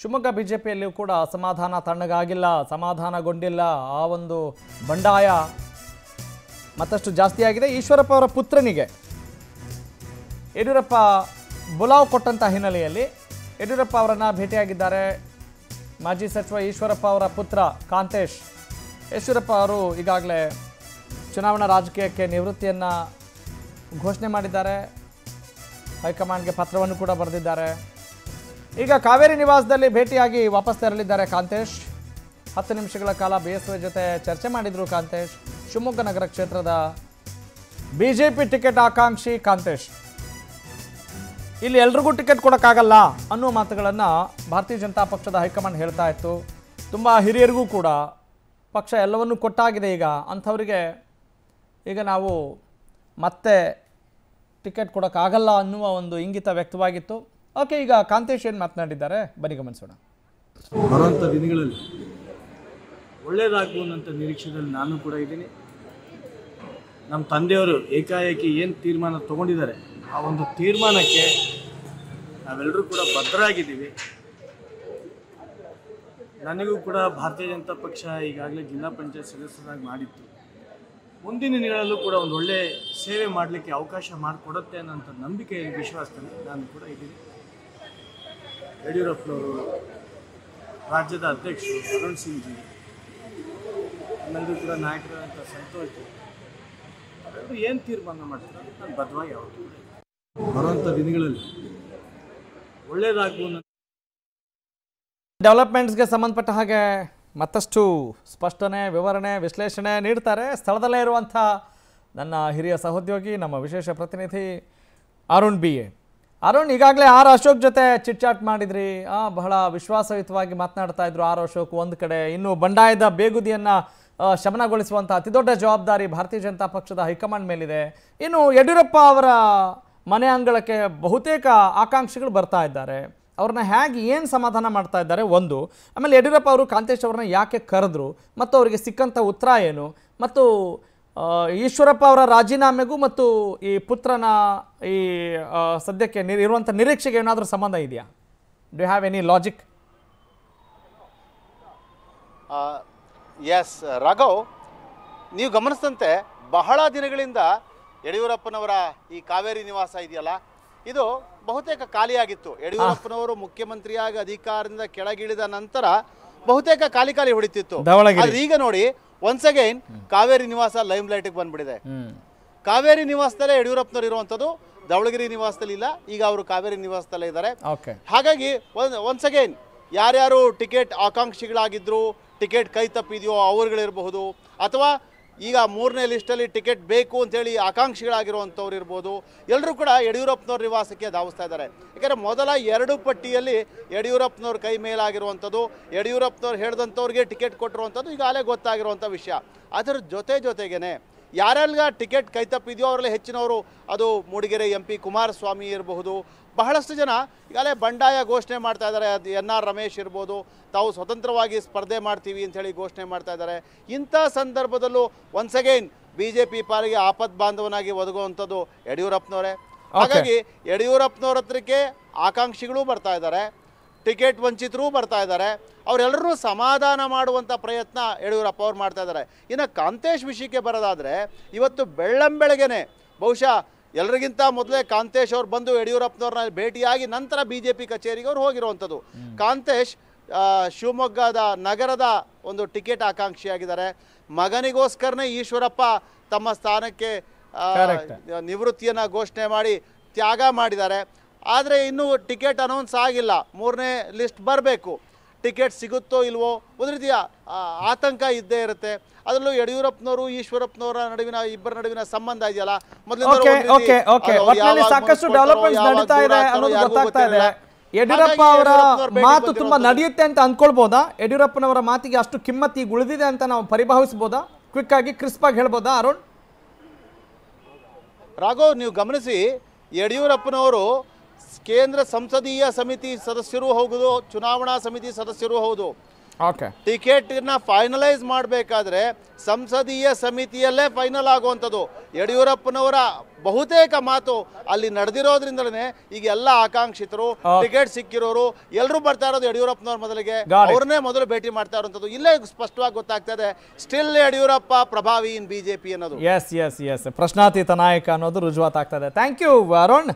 ಶಿವಮೊಗ್ಗ ಬಿಜೆಪಿಯಲ್ಲಿಯೂ ಕೂಡ ಅಸಮಾಧಾನ ತಣ್ಣಗಾಗಿಲ್ಲ ಸಮಾಧಾನಗೊಂಡಿಲ್ಲ ಆ ಒಂದು ಬಂಡಾಯ ಮತ್ತಷ್ಟು ಜಾಸ್ತಿಯಾಗಿದೆ ಈಶ್ವರಪ್ಪ ಅವರ ಪುತ್ರನಿಗೆ ಯಡಿಯೂರಪ್ಪ ಬುಲಾವ್ ಕೊಟ್ಟಂಥ ಹಿನ್ನೆಲೆಯಲ್ಲಿ ಯಡಿಯೂರಪ್ಪ ಅವರನ್ನು ಭೇಟಿಯಾಗಿದ್ದಾರೆ ಮಾಜಿ ಸಚಿವ ಈಶ್ವರಪ್ಪ ಅವರ ಪುತ್ರ ಕಾಂತೇಶ್ ಯಶ್ವರಪ್ಪ ಅವರು ಈಗಾಗಲೇ ಚುನಾವಣಾ ರಾಜಕೀಯಕ್ಕೆ ನಿವೃತ್ತಿಯನ್ನು ಘೋಷಣೆ ಮಾಡಿದ್ದಾರೆ ಹೈಕಮಾಂಡ್ಗೆ ಪತ್ರವನ್ನು ಕೂಡ ಬರೆದಿದ್ದಾರೆ ಈಗ ಕಾವೇರಿ ನಿವಾಸದಲ್ಲಿ ಭೇಟಿಯಾಗಿ ವಾಪಸ್ ತೆರಳಿದ್ದಾರೆ ಕಾಂತೇಶ್ ಹತ್ತು ನಿಮಿಷಗಳ ಕಾಲ ಬಿ ಜೊತೆ ಚರ್ಚೆ ಮಾಡಿದರು ಕಾಂತೇಶ್ ಶಿವಮೊಗ್ಗ ನಗರ ಕ್ಷೇತ್ರದ ಬಿಜೆಪಿ ಟಿಕೆಟ್ ಆಕಾಂಕ್ಷಿ ಕಾಂತೇಶ್ ಇಲ್ಲಿ ಎಲ್ರಿಗೂ ಟಿಕೆಟ್ ಕೊಡೋಕ್ಕಾಗಲ್ಲ ಅನ್ನುವ ಮಾತುಗಳನ್ನು ಭಾರತೀಯ ಜನತಾ ಪಕ್ಷದ ಹೈಕಮಾಂಡ್ ಹೇಳ್ತಾ ಇತ್ತು ತುಂಬ ಹಿರಿಯರಿಗೂ ಕೂಡ ಪಕ್ಷ ಎಲ್ಲವನ್ನೂ ಕೊಟ್ಟಾಗಿದೆ ಈಗ ಅಂಥವರಿಗೆ ಈಗ ನಾವು ಮತ್ತೆ ಟಿಕೆಟ್ ಕೊಡೋಕ್ಕಾಗಲ್ಲ ಅನ್ನುವ ಒಂದು ಇಂಗಿತ ವ್ಯಕ್ತವಾಗಿತ್ತು ಓಕೆ ಈಗ ಕಾಂತೇಶ್ ಏನು ಮಾತನಾಡಿದ್ದಾರೆ ಬನ್ನಿ ಗಮನಿಸೋಣ ಬರುವಂಥ ದಿನಗಳಲ್ಲಿ ಒಳ್ಳೆಯದಾಗುವಂಥ ನಿರೀಕ್ಷೆಯಲ್ಲಿ ನಾನು ಕೂಡ ಇದ್ದೀನಿ ನಮ್ಮ ತಂದೆಯವರು ಏಕಾಏಕಿ ಏನು ತೀರ್ಮಾನ ತಗೊಂಡಿದ್ದಾರೆ ಆ ಒಂದು ತೀರ್ಮಾನಕ್ಕೆ ನಾವೆಲ್ಲರೂ ಕೂಡ ಭದ್ರಾಗಿದ್ದೀವಿ ನನಗೂ ಕೂಡ ಭಾರತೀಯ ಜನತಾ ಪಕ್ಷ ಈಗಾಗಲೇ ಜಿಲ್ಲಾ ಪಂಚಾಯತ್ ಸದಸ್ಯರಾಗಿ ಮಾಡಿತ್ತು ಮುಂದಿನ ದಿನಗಳಲ್ಲೂ ಕೂಡ ಒಂದು ಒಳ್ಳೆ ಸೇವೆ ಮಾಡಲಿಕ್ಕೆ ಅವಕಾಶ ಮಾಡಿಕೊಡುತ್ತೆ ಅನ್ನೋಂಥ ನಂಬಿಕೆ ವಿಶ್ವಾಸದಲ್ಲಿ ನಾನು ಕೂಡ ಇದ್ದೀನಿ ಯಡಿಯೂರಪ್ಪನವರು ರಾಜ್ಯದ ಅಧ್ಯಕ್ಷರು ಅರುಣ್ ಸಿಂಗ್ ಜಿ ಎಲ್ಲರೂ ಕೂಡ ನಾಯಕರಾದಂಥ ಸಂತೋಷ್ ಅವರು ಏನು ತೀರ್ಮಾನ ಮಾಡ್ತಾರೆ ನಾನು ಬದ್ಧವಾಗಿ ಯಾವುದು ಬರುವಂಥ ದಿನಗಳಲ್ಲಿ ಒಳ್ಳೆಯದಾಗುವ ಡೆವಲಪ್ಮೆಂಟ್ಸ್ಗೆ ಸಂಬಂಧಪಟ್ಟ ಹಾಗೆ ಮತ್ತಷ್ಟು ಸ್ಪಷ್ಟನೆ ವಿವರಣೆ ವಿಶ್ಲೇಷಣೆ ನೀಡ್ತಾರೆ ಸ್ಥಳದಲ್ಲೇ ಇರುವಂಥ ನನ್ನ ಹಿರಿಯ ಸಹೋದ್ಯೋಗಿ ನಮ್ಮ ವಿಶೇಷ ಪ್ರತಿನಿಧಿ ಅರುಣ್ ಬಿ ಎ ಅರುಣ್ ಈಗಾಗಲೇ ಆರ್ ಅಶೋಕ್ ಜೊತೆ ಚಿಟ್ಚಾಟ್ ಮಾಡಿದ್ರಿ ಬಹಳ ವಿಶ್ವಾಸಯುತವಾಗಿ ಮಾತನಾಡ್ತಾ ಇದ್ರು ಆರ್ ಅಶೋಕ್ ಒಂದು ಕಡೆ ಇನ್ನು ಬಂಡಾಯದ ಬೇಗುದಿಯನ್ನ ಶಮನಗೊಳಿಸುವಂಥ ಅತಿದೊಡ್ಡ ಜವಾಬ್ದಾರಿ ಭಾರತೀಯ ಜನತಾ ಪಕ್ಷದ ಹೈಕಮಾಂಡ್ ಮೇಲಿದೆ ಇನ್ನು ಯಡಿಯೂರಪ್ಪ ಅವರ ಮನೆ ಅಂಗಳಕ್ಕೆ ಬಹುತೇಕ ಆಕಾಂಕ್ಷಿಗಳು ಬರ್ತಾ ಇದ್ದಾರೆ ಅವ್ರನ್ನ ಹೇಗೆ ಏನು ಸಮಾಧಾನ ಮಾಡ್ತಾ ಇದ್ದಾರೆ ಒಂದು ಆಮೇಲೆ ಯಡಿಯೂರಪ್ಪ ಅವರು ಕಾಂತೇಶ್ ಅವ್ರನ್ನ ಯಾಕೆ ಕರೆದ್ರು ಮತ್ತು ಅವರಿಗೆ ಸಿಕ್ಕಂಥ ಉತ್ತರ ಏನು ಮತ್ತು ಈಶ್ವರಪ್ಪ ಅವರ ರಾಜೀನಾಮೆಗೂ ಮತ್ತು ಈ ಪುತ್ರನ ಈ ಸದ್ಯಕ್ಕೆ ಇರುವಂಥ ನಿರೀಕ್ಷೆಗೆ ಏನಾದರೂ ಸಂಬಂಧ ಇದೆಯಾ do have any logic yes Raghav ನೀವು ಗಮನಿಸಿದಂತೆ ಬಹಳ ದಿನಗಳಿಂದ ಯಡಿಯೂರಪ್ಪನವರ ಈ ಕಾವೇರಿ ನಿವಾಸ ಇದೆಯಲ್ಲ ಇದು ಬಹುತೇಕ ಖಾಲಿಯಾಗಿತ್ತು ಯಡಿಯೂರಪ್ಪನವರು ಮುಖ್ಯಮಂತ್ರಿಯಾಗಿ ಅಧಿಕಾರದಿಂದ ಕೆಳಗಿಳಿದ ನಂತರ ಬಹುತೇಕ ಖಾಲಿ ಖಾಲಿ ಹೊಡಿತಿತ್ತು ಈಗ ನೋಡಿ ಒನ್ಸ್ ಅಗೈನ್ ಕಾವೇರಿ ನಿವಾಸ ಲೈಮ್ ಲೈಟ್ ಬಂದ್ಬಿಟ್ಟಿದೆ ಕಾವೇರಿ ನಿವಾಸದಲ್ಲೇ ಯಡಿಯೂರಪ್ಪನವರು ಇರುವಂತದ್ದು ದಾವಣಗೆರೆ ನಿವಾಸದಲ್ಲಿ ಇಲ್ಲ ಈಗ ಅವರು ಕಾವೇರಿ ನಿವಾಸದಲ್ಲೇ ಇದ್ದಾರೆ ಹಾಗಾಗಿ ಒನ್ಸ್ ಅಗೈನ್ ಯಾರ್ಯಾರು ಟಿಕೆಟ್ ಆಕಾಂಕ್ಷಿಗಳಾಗಿದ್ರು ಟಿಕೆಟ್ ಕೈ ತಪ್ಪಿದೆಯೋ ಅವರುಗಳಿರಬಹುದು ಅಥವಾ ಈಗ ಮೂರನೇ ಲಿಸ್ಟಲ್ಲಿ ಟಿಕೆಟ್ ಬೇಕು ಅಂತೇಳಿ ಆಕಾಂಕ್ಷಿಗಳಾಗಿರುವಂಥವ್ರು ಇರ್ಬೋದು ಎಲ್ಲರೂ ಕೂಡ ಯಡಿಯೂರಪ್ಪನವ್ರ ನಿವಾಸಕ್ಕೆ ಧಾವಿಸ್ತಾ ಇದ್ದಾರೆ ಯಾಕಂದರೆ ಮೊದಲ ಎರಡು ಪಟ್ಟಿಯಲ್ಲಿ ಯಡಿಯೂರಪ್ಪನವ್ರ ಕೈ ಮೇಲಾಗಿರುವಂಥದ್ದು ಯಡಿಯೂರಪ್ಪನವ್ರು ಹೇಳಿದಂಥವ್ರಿಗೆ ಟಿಕೆಟ್ ಕೊಟ್ಟಿರುವಂಥದ್ದು ಈಗಾಗಲೇ ಗೊತ್ತಾಗಿರುವಂಥ ವಿಷಯ ಅದರ ಜೊತೆ ಜೊತೆಗೇ ಯಾರೆಲ್ಲ ಟಿಕೆಟ್ ಕೈ ತಪ್ಪಿದೆಯೋ ಅವರಲ್ಲಿ ಹೆಚ್ಚಿನವರು ಅದು ಮೂಡಿಗೆರೆ ಎಂ ಪಿ ಕುಮಾರಸ್ವಾಮಿ ಇರಬಹುದು ಬಹಳಷ್ಟು ಜನ ಈಗಾಗಲೇ ಬಂಡಾಯ ಘೋಷಣೆ ಮಾಡ್ತಾ ಇದ್ದಾರೆ ಅದು ಎನ್ ಆರ್ ರಮೇಶ್ ಇರ್ಬೋದು ತಾವು ಸ್ವತಂತ್ರವಾಗಿ ಸ್ಪರ್ಧೆ ಮಾಡ್ತೀವಿ ಅಂಥೇಳಿ ಘೋಷಣೆ ಮಾಡ್ತಾ ಇದ್ದಾರೆ ಇಂಥ ಸಂದರ್ಭದಲ್ಲೂ once again B J P ಪಾಲಿಗೆ ಆಪತ್ ಬಾಂಧವನಾಗಿ ಒದಗುವಂಥದ್ದು ಯಡಿಯೂರಪ್ಪನವರೇ ಹಾಗಾಗಿ ಯಡಿಯೂರಪ್ಪನವ್ರ ಹತ್ರಕ್ಕೆ ಆಕಾಂಕ್ಷಿಗಳೂ ಬರ್ತಾ ಇದ್ದಾರೆ ಟಿಕೆಟ್ ವಂಚಿತರೂ ಬರ್ತಾ ಇದ್ದಾರೆ ಅವರೆಲ್ಲರೂ ಸಮಾಧಾನ ಮಾಡುವಂಥ ಪ್ರಯತ್ನ ಯಡಿಯೂರಪ್ಪ ಅವ್ರು ಮಾಡ್ತಾ ಇದ್ದಾರೆ ಇನ್ನು ಕಾಂತೇಶ್ ವಿಷಯಕ್ಕೆ ಬರೋದಾದರೆ ಇವತ್ತು ಬೆಳ್ಳಂಬೆಳಗ್ಗೆನೆ ಬಹುಶಃ ಎಲ್ಲರಿಗಿಂತ ಮೊದಲೇ ಕಾಂತೇಶ್ ಅವ್ರು ಬಂದು ಯಡಿಯೂರಪ್ಪನವ್ರನ್ನ ಭೇಟಿಯಾಗಿ ನಂತರ ಬಿ ಜೆ ಪಿ ಕಚೇರಿಗೆ ಅವ್ರು ಹೋಗಿರುವಂಥದ್ದು ಕಾಂತೇಶ್ ಶಿವಮೊಗ್ಗದ ನಗರದ ಒಂದು ಟಿಕೆಟ್ ಆಕಾಂಕ್ಷಿಯಾಗಿದ್ದಾರೆ ಮಗನಿಗೋಸ್ಕರನೇ ಈಶ್ವರಪ್ಪ ತಮ್ಮ ಸ್ಥಾನಕ್ಕೆ ನಿವೃತ್ತಿಯನ್ನು ಘೋಷಣೆ ಮಾಡಿ ತ್ಯಾಗ ಮಾಡಿದ್ದಾರೆ ಆದರೆ ಇನ್ನೂ ಟಿಕೆಟ್ ಅನೌನ್ಸ್ ಆಗಿಲ್ಲ ಮೂರನೇ ಲಿಸ್ಟ್ ಬರಬೇಕು ಟಿಕೆಟ್ ಸಿಗುತ್ತೋ ಇಲ್ವೋ ಒಂದು ರೀತಿಯ ಆತಂಕ ಇದ್ದೇ ಇರುತ್ತೆ ಅದರಲ್ಲೂ ಯಡಿಯೂರಪ್ಪನವರು ಈಶ್ವರಪ್ಪನವರ ನಡುವಿನ ಇಬ್ಬರ ನಡುವಿನ ಸಂಬಂಧ ಇದೆಯಲ್ಲ ಮೊದಲು ಸಾಕಷ್ಟು ಡೆವಲಪ್ಮೆಂಟ್ ಅನ್ನೋದು ಗೊತ್ತಾಗ್ತಾ ಇದೆ ಯಡಿಯೂರಪ್ಪ ಅವರ ಮಾತು ತುಂಬಾ ನಡೆಯುತ್ತೆ ಅಂತ ಅನ್ಕೊಳ್ಬಹುದಾ ಯಡಿಯೂರಪ್ಪನವರ ಮಾತಿಗೆ ಅಷ್ಟು ಕಿಮ್ಮತ್ತಿ ಉಳಿದಿದೆ ಅಂತ ನಾವು ಪರಿಭಾವಿಸಬಹುದಾ ಕ್ವಿಕ್ ಆಗಿ ಕ್ರಿಸ್ಪ್ ಆಗಿ ಹೇಳ್ಬೋದಾ ಅರುಣ್ ರಾಘವ್ ನೀವು ಗಮನಿಸಿ ಯಡಿಯೂರಪ್ಪನವರು ಕೇಂದ್ರ ಸಂಸದೀಯ ಸಮಿತಿ ಸದಸ್ಯರು ಹೋಗುದು ಚುನಾವಣಾ ಸಮಿತಿ ಸದಸ್ಯರು ಹೌದು ಟಿಕೆಟ್ ಟಿಕೆಟ್ನ ಫೈನಲೈಸ್ ಮಾಡಬೇಕಾದ್ರೆ ಸಂಸದೀಯ ಸಮಿತಿಯಲ್ಲೇ ಫೈನಲ್ ಆಗುವಂಥದ್ದು ಯಡಿಯೂರಪ್ಪನವರ ಬಹುತೇಕ ಮಾತು ಅಲ್ಲಿ ನಡೆದಿರೋದ್ರಿಂದಲೇ ಈಗ ಎಲ್ಲ ಆಕಾಂಕ್ಷಿತರು ಟಿಕೆಟ್ ಸಿಕ್ಕಿರೋರು ಎಲ್ಲರೂ ಬರ್ತಾ ಇರೋದು ಯಡಿಯೂರಪ್ಪನವ್ರ ಮೊದಲಿಗೆ ಅವ್ರನ್ನೇ ಮೊದಲು ಭೇಟಿ ಮಾಡ್ತಾ ಇರುವಂಥದ್ದು ಇಲ್ಲೇ ಸ್ಪಷ್ಟವಾಗಿ ಗೊತ್ತಾಗ್ತಾ ಇದೆ ಸ್ಟಿಲ್ ಯಡಿಯೂರಪ್ಪ ಪ್ರಭಾವಿ ಇನ್ ಬಿಜೆಪಿ ಅನ್ನೋದು ಎಸ್ ಎಸ್ ಎಸ್ ಪ್ರಶ್ನಾತೀತ ನಾಯಕ ಅನ್ನೋದು ರುಜುವಾತಾಗ್ತದೆ ಥ್ಯಾಂಕ್ ಯು ಅರುಣ್